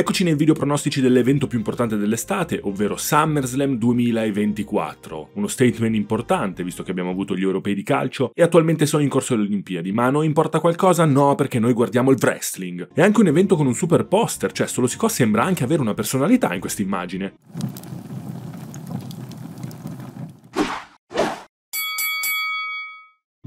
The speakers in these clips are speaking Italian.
Eccoci nei video pronostici dell'evento più importante dell'estate, ovvero SummerSlam 2024. Uno statement importante, visto che abbiamo avuto gli europei di calcio e attualmente sono in corso le Olimpiadi, ma non importa qualcosa? No, perché noi guardiamo il wrestling. È anche un evento con un super poster, cioè Solosicò sembra anche avere una personalità in questa immagine.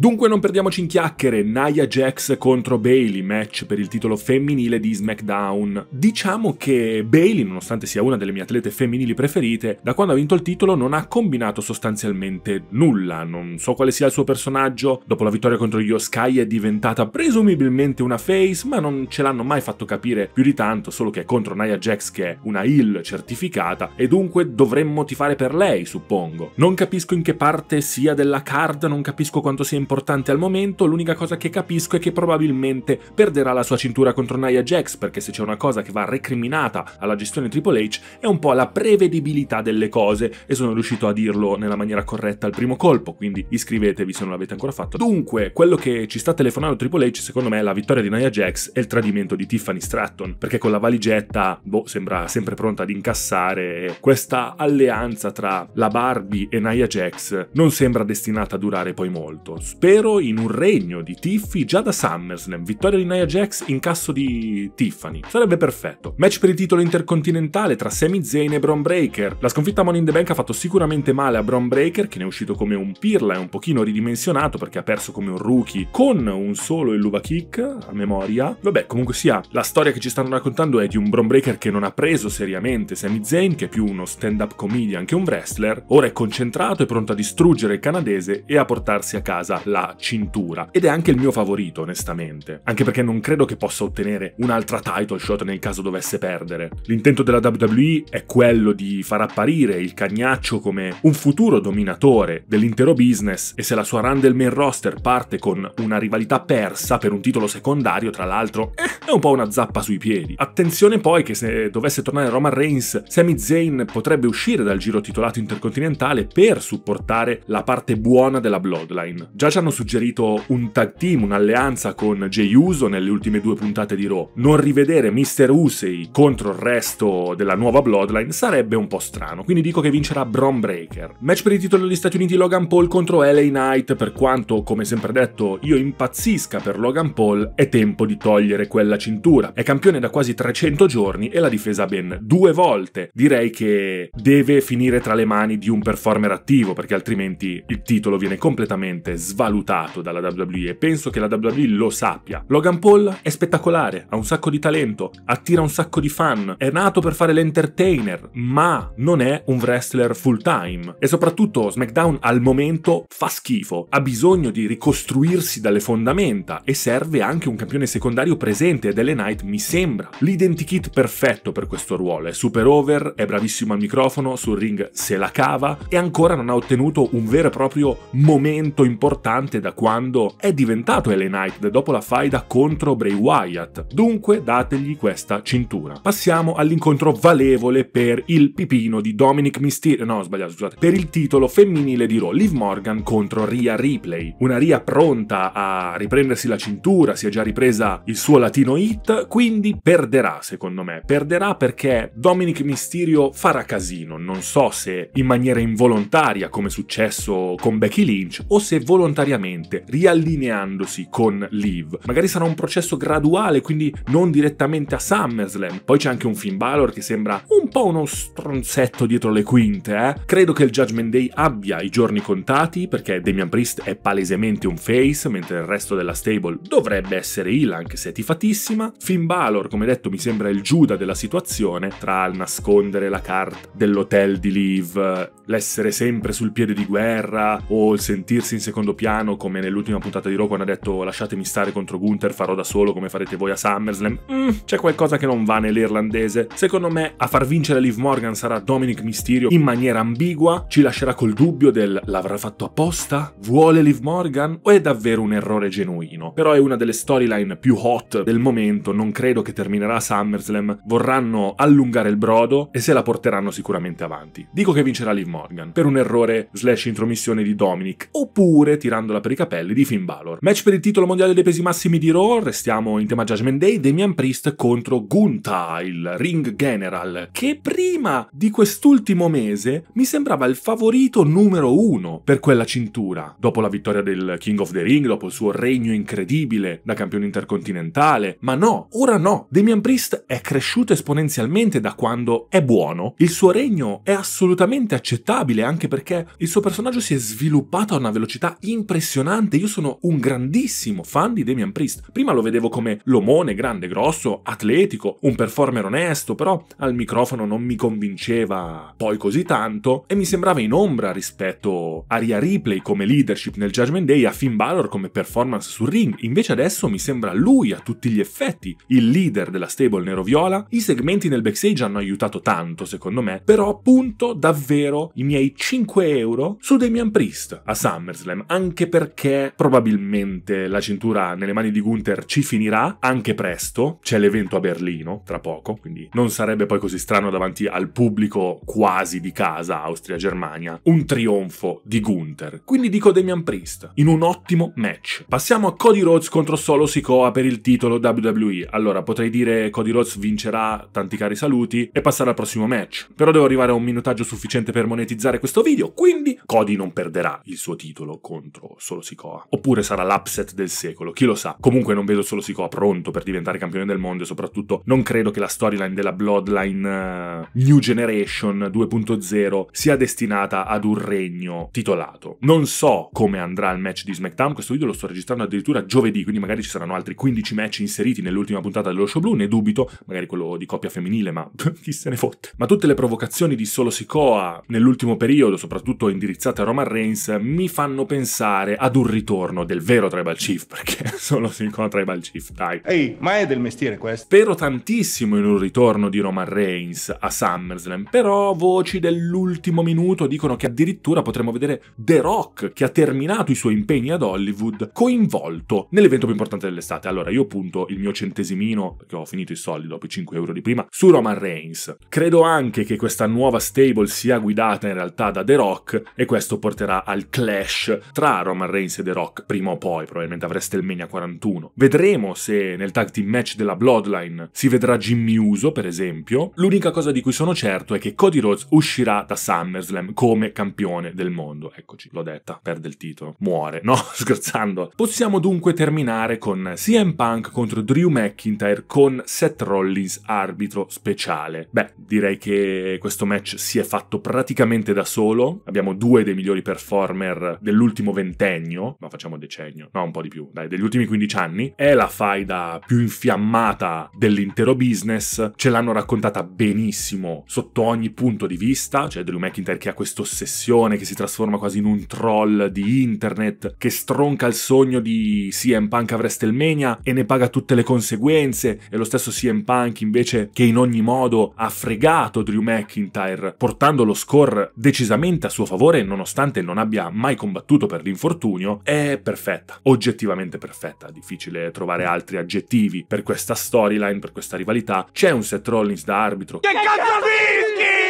Dunque non perdiamoci in chiacchiere, Nia Jax contro Bailey, match per il titolo femminile di SmackDown. Diciamo che Bailey, nonostante sia una delle mie atlete femminili preferite, da quando ha vinto il titolo non ha combinato sostanzialmente nulla, non so quale sia il suo personaggio, dopo la vittoria contro Yoskai è diventata presumibilmente una face, ma non ce l'hanno mai fatto capire più di tanto, solo che è contro Nia Jax che è una heel certificata e dunque dovremmo tifare per lei, suppongo. Non capisco in che parte sia della card, non capisco quanto sia importante importante al momento, l'unica cosa che capisco è che probabilmente perderà la sua cintura contro Nia Jax, perché se c'è una cosa che va recriminata alla gestione Triple H è un po' la prevedibilità delle cose, e sono riuscito a dirlo nella maniera corretta al primo colpo, quindi iscrivetevi se non l'avete ancora fatto. Dunque, quello che ci sta telefonando Triple H secondo me è la vittoria di Nia Jax e il tradimento di Tiffany Stratton, perché con la valigetta, boh, sembra sempre pronta ad incassare questa alleanza tra la Barbie e Nia Jax non sembra destinata a durare poi molto spero in un regno di Tiffy già da SummerSlam, vittoria di Nia Jax in casso di Tiffany. Sarebbe perfetto. Match per il titolo intercontinentale tra Sami Zayn e Bron Breaker. La sconfitta a Money in the Bank ha fatto sicuramente male a Bron Breaker, che ne è uscito come un pirla e un pochino ridimensionato perché ha perso come un rookie con un solo Illuva Kick a memoria. Vabbè, comunque sia, la storia che ci stanno raccontando è di un Bron Breaker che non ha preso seriamente Sami Zayn, che è più uno stand-up comedian che un wrestler, ora è concentrato e pronto a distruggere il canadese e a portarsi a casa la cintura ed è anche il mio favorito onestamente, anche perché non credo che possa ottenere un'altra title shot nel caso dovesse perdere. L'intento della WWE è quello di far apparire il cagnaccio come un futuro dominatore dell'intero business e se la sua run del main roster parte con una rivalità persa per un titolo secondario tra l'altro eh, è un po' una zappa sui piedi. Attenzione poi che se dovesse tornare Roman Reigns, Sami Zayn potrebbe uscire dal giro titolato intercontinentale per supportare la parte buona della Bloodline. Già ci hanno suggerito un tag team, un'alleanza con Jey Uso nelle ultime due puntate di Raw. Non rivedere Mr. Usei contro il resto della nuova Bloodline sarebbe un po' strano, quindi dico che vincerà Bron Breaker. Match per il titolo degli Stati Uniti Logan Paul contro LA Knight, per quanto, come sempre detto, io impazzisca per Logan Paul, è tempo di togliere quella cintura. È campione da quasi 300 giorni e l'ha difesa ben due volte. Direi che deve finire tra le mani di un performer attivo, perché altrimenti il titolo viene completamente svalutato sottovalutato dalla WWE e penso che la WWE lo sappia. Logan Paul è spettacolare, ha un sacco di talento, attira un sacco di fan, è nato per fare l'entertainer, ma non è un wrestler full time. E soprattutto SmackDown al momento fa schifo, ha bisogno di ricostruirsi dalle fondamenta e serve anche un campione secondario presente ed Ellen Knight mi sembra l'identikit perfetto per questo ruolo, è super over, è bravissimo al microfono, sul ring se la cava e ancora non ha ottenuto un vero e proprio momento importante costante da quando è diventato LA Knight dopo la faida contro Bray Wyatt, dunque dategli questa cintura. Passiamo all'incontro valevole per il pipino di Dominic Mysterio, no ho sbagliato scusate, per il titolo femminile di Raw, Liv Morgan contro Rhea Ripley. Una Rhea pronta a riprendersi la cintura, si è già ripresa il suo latino hit, quindi perderà secondo me, perderà perché Dominic Mysterio farà casino, non so se in maniera involontaria come è successo con Becky Lynch o se volontariamente volontariamente, riallineandosi con Liv. Magari sarà un processo graduale, quindi non direttamente a SummerSlam. Poi c'è anche un Finn Balor che sembra un po' uno stronzetto dietro le quinte, eh? Credo che il Judgment Day abbia i giorni contati, perché Damian Priest è palesemente un face, mentre il resto della stable dovrebbe essere il, anche se è tifatissima. Finn Balor, come detto, mi sembra il Giuda della situazione, tra il nascondere la carta dell'hotel di Liv, l'essere sempre sul piede di guerra o il sentirsi in secondo piano Gargano come nell'ultima puntata di Raw quando ha detto lasciatemi stare contro Gunther, farò da solo come farete voi a SummerSlam, mm, c'è qualcosa che non va nell'irlandese. Secondo me a far vincere Liv Morgan sarà Dominic Mysterio in maniera ambigua, ci lascerà col dubbio del l'avrà fatto apposta? Vuole Liv Morgan? O è davvero un errore genuino? Però è una delle storyline più hot del momento, non credo che terminerà a SummerSlam, vorranno allungare il brodo e se la porteranno sicuramente avanti. Dico che vincerà Liv Morgan per un errore slash intromissione di Dominic, oppure tirando prendendola per i capelli di Finn Balor. Match per il titolo mondiale dei pesi massimi di Raw, restiamo in tema Judgment Day, Damian Priest contro Gunta, il Ring General, che prima di quest'ultimo mese mi sembrava il favorito numero uno per quella cintura. Dopo la vittoria del King of the Ring, dopo il suo regno incredibile da campione intercontinentale, ma no, ora no. Damian Priest è cresciuto esponenzialmente da quando è buono, il suo regno è assolutamente accettabile anche perché il suo personaggio si è sviluppato a una velocità incredibile impressionante. Io sono un grandissimo fan di Damian Priest. Prima lo vedevo come l'omone grande, grosso, atletico, un performer onesto, però al microfono non mi convinceva poi così tanto e mi sembrava in ombra rispetto a Ria Ripley come leadership nel Judgment Day, a Finn Balor come performance sul ring. Invece adesso mi sembra lui a tutti gli effetti il leader della stable nero-viola. I segmenti nel backstage hanno aiutato tanto, secondo me, però punto davvero i miei 5 euro su Damian Priest a SummerSlam, anche anche perché probabilmente la cintura nelle mani di Gunther ci finirà anche presto, c'è l'evento a Berlino tra poco, quindi non sarebbe poi così strano davanti al pubblico quasi di casa Austria-Germania un trionfo di Gunther. Quindi dico Damian Priest in un ottimo match. Passiamo a Cody Rhodes contro Solo Sikoa per il titolo WWE. Allora potrei dire Cody Rhodes vincerà, tanti cari saluti e passare al prossimo match. Però devo arrivare a un minutaggio sufficiente per monetizzare questo video, quindi Cody non perderà il suo titolo contro o solo Sikoa. Oppure sarà l'upset del secolo, chi lo sa. Comunque non vedo solo Sikoa pronto per diventare campione del mondo e soprattutto non credo che la storyline della Bloodline uh, New Generation 2.0 sia destinata ad un regno titolato. Non so come andrà il match di SmackDown, questo video lo sto registrando addirittura giovedì, quindi magari ci saranno altri 15 match inseriti nell'ultima puntata dello show blu, ne dubito, magari quello di coppia femminile, ma chi se ne fotte. Ma tutte le provocazioni di solo Sikoa nell'ultimo periodo, soprattutto indirizzate a Roman Reigns, mi fanno pensare arrivare ad un ritorno del vero Tribal Chief, perché sono si Tribal Chief, dai. Ehi, ma è del mestiere questo. Spero tantissimo in un ritorno di Roman Reigns a SummerSlam, però voci dell'ultimo minuto dicono che addirittura potremmo vedere The Rock, che ha terminato i suoi impegni ad Hollywood, coinvolto nell'evento più importante dell'estate. Allora, io punto il mio centesimino, che ho finito i soldi dopo i 5 euro di prima, su Roman Reigns. Credo anche che questa nuova stable sia guidata in realtà da The Rock e questo porterà al clash tra Roman Reigns e The Rock prima o poi, probabilmente avreste il Mania 41. Vedremo se nel tag team match della Bloodline si vedrà Jimmy Uso, per esempio. L'unica cosa di cui sono certo è che Cody Rhodes uscirà da SummerSlam come campione del mondo. Eccoci, l'ho detta, perde il titolo. Muore, no? Scherzando. Possiamo dunque terminare con CM Punk contro Drew McIntyre con Seth Rollins arbitro speciale. Beh, direi che questo match si è fatto praticamente da solo. Abbiamo due dei migliori performer dell'ultimo ventennio ventennio, ma facciamo decennio, no un po' di più, dai, degli ultimi 15 anni, è la faida più infiammata dell'intero business, ce l'hanno raccontata benissimo sotto ogni punto di vista, cioè Drew McIntyre che ha questa ossessione che si trasforma quasi in un troll di internet, che stronca il sogno di CM Punk a WrestleMania e ne paga tutte le conseguenze, e lo stesso CM Punk invece che in ogni modo ha fregato Drew McIntyre portando lo score decisamente a suo favore nonostante non abbia mai combattuto per l'infanzia infortunio, è perfetta, oggettivamente perfetta, difficile trovare altri aggettivi per questa storyline, per questa rivalità. C'è un Seth Rollins da arbitro. Che cazzo fischi?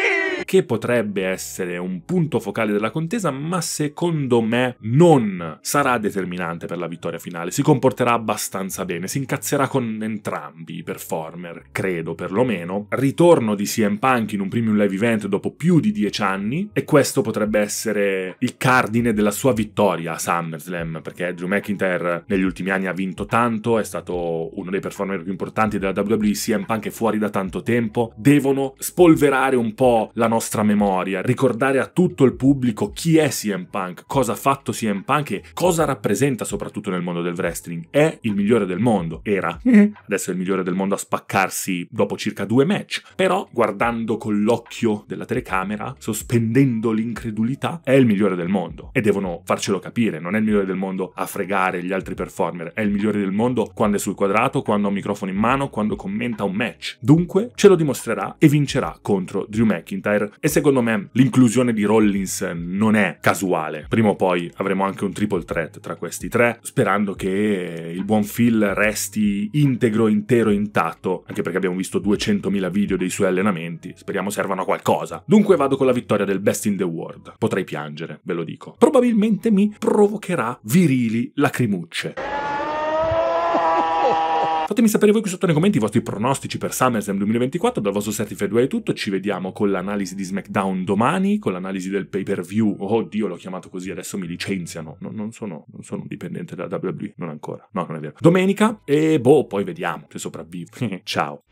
che potrebbe essere un punto focale della contesa, ma secondo me non sarà determinante per la vittoria finale. Si comporterà abbastanza bene, si incazzerà con entrambi i performer, credo perlomeno. Ritorno di CM Punk in un premium live event dopo più di dieci anni e questo potrebbe essere il cardine della sua vittoria a SummerSlam, perché Drew McIntyre negli ultimi anni ha vinto tanto, è stato uno dei performer più importanti della WWE, CM Punk è fuori da tanto tempo, devono spolverare un po' la nostra nostra memoria, ricordare a tutto il pubblico chi è CM Punk, cosa ha fatto CM Punk e cosa rappresenta soprattutto nel mondo del wrestling. È il migliore del mondo, era. Adesso è il migliore del mondo a spaccarsi dopo circa due match, però guardando con l'occhio della telecamera, sospendendo l'incredulità, è il migliore del mondo e devono farcelo capire, non è il migliore del mondo a fregare gli altri performer, è il migliore del mondo quando è sul quadrato, quando ha un microfono in mano, quando commenta un match. Dunque ce lo dimostrerà e vincerà contro Drew McIntyre e secondo me l'inclusione di Rollins non è casuale. Prima o poi avremo anche un triple threat tra questi tre, sperando che il buon Phil resti integro, intero, intatto, anche perché abbiamo visto 200.000 video dei suoi allenamenti, speriamo servano a qualcosa. Dunque vado con la vittoria del Best in the World. Potrei piangere, ve lo dico. Probabilmente mi provocherà virili lacrimucce. Fatemi sapere voi qui sotto nei commenti i vostri pronostici per SummerSlam 2024, dal vostro Certified Way è tutto, ci vediamo con l'analisi di SmackDown domani, con l'analisi del pay per view, Oddio, oh, l'ho chiamato così, adesso mi licenziano, no, non, sono, non sono dipendente da WWE, non ancora, no non è vero. Domenica e boh, poi vediamo se sopravvivo. Ciao!